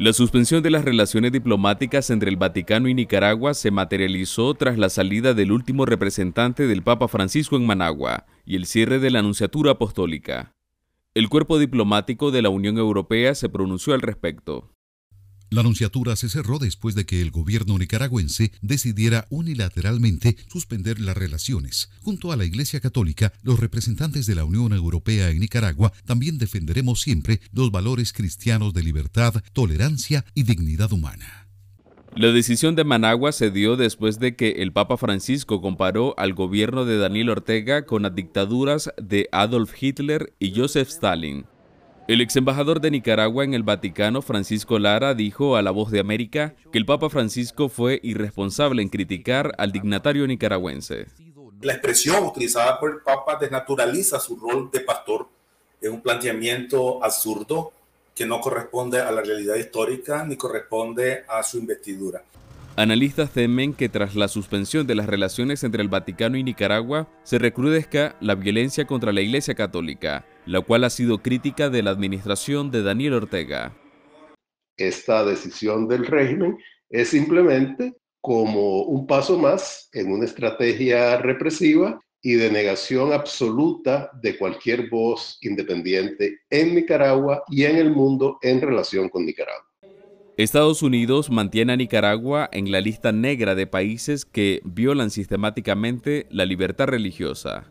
La suspensión de las relaciones diplomáticas entre el Vaticano y Nicaragua se materializó tras la salida del último representante del Papa Francisco en Managua y el cierre de la Anunciatura Apostólica. El cuerpo diplomático de la Unión Europea se pronunció al respecto. La anunciatura se cerró después de que el gobierno nicaragüense decidiera unilateralmente suspender las relaciones. Junto a la Iglesia Católica, los representantes de la Unión Europea en Nicaragua también defenderemos siempre los valores cristianos de libertad, tolerancia y dignidad humana. La decisión de Managua se dio después de que el Papa Francisco comparó al gobierno de Daniel Ortega con las dictaduras de Adolf Hitler y Joseph Stalin. El ex embajador de Nicaragua en el Vaticano, Francisco Lara, dijo a La Voz de América que el Papa Francisco fue irresponsable en criticar al dignatario nicaragüense. La expresión utilizada por el Papa desnaturaliza su rol de pastor. Es un planteamiento absurdo que no corresponde a la realidad histórica ni corresponde a su investidura. Analistas temen que tras la suspensión de las relaciones entre el Vaticano y Nicaragua se recrudezca la violencia contra la Iglesia Católica, la cual ha sido crítica de la administración de Daniel Ortega. Esta decisión del régimen es simplemente como un paso más en una estrategia represiva y de negación absoluta de cualquier voz independiente en Nicaragua y en el mundo en relación con Nicaragua. Estados Unidos mantiene a Nicaragua en la lista negra de países que violan sistemáticamente la libertad religiosa.